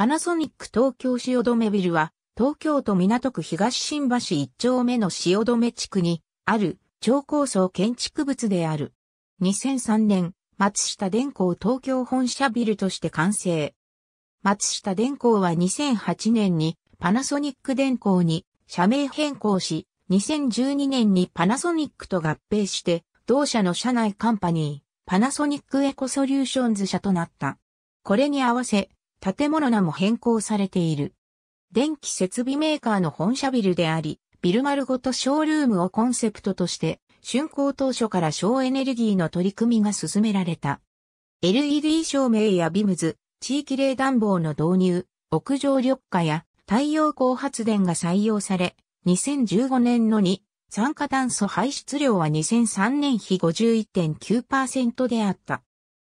パナソニック東京汐留ビルは、東京都港区東新橋一丁目の汐留地区にある超高層建築物である。2003年、松下電工東京本社ビルとして完成。松下電工は2008年にパナソニック電工に社名変更し、2012年にパナソニックと合併して、同社の社内カンパニー、パナソニックエコソリューションズ社となった。これに合わせ、建物名も変更されている。電気設備メーカーの本社ビルであり、ビル丸ごとショールームをコンセプトとして、竣工当初から省エネルギーの取り組みが進められた。LED 照明やビムズ、地域冷暖房の導入、屋上緑化や太陽光発電が採用され、2015年のに酸化炭素排出量は2003年比51.9%であった。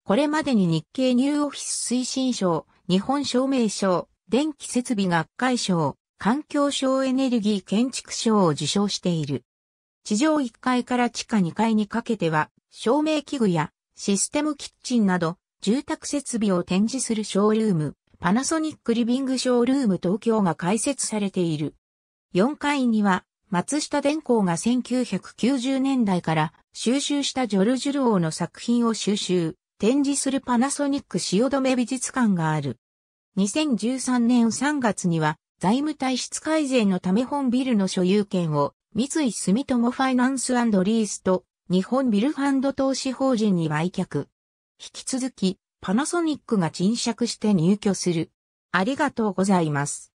これまでに日経ニューオフィス推進省、日本照明賞、電気設備学会賞、環境省エネルギー建築賞を受賞している。地上1階から地下2階にかけては、照明器具やシステムキッチンなど、住宅設備を展示するショールーム、パナソニックリビングショールーム東京が開設されている。4階には、松下電工が1990年代から収集したジョルジュルーの作品を収集。展示するパナソニック止め美術館がある。2013年3月には財務体質改善のため本ビルの所有権を三井住友ファイナンスリースと日本ビルファンド投資法人に売却。引き続きパナソニックが沈借して入居する。ありがとうございます。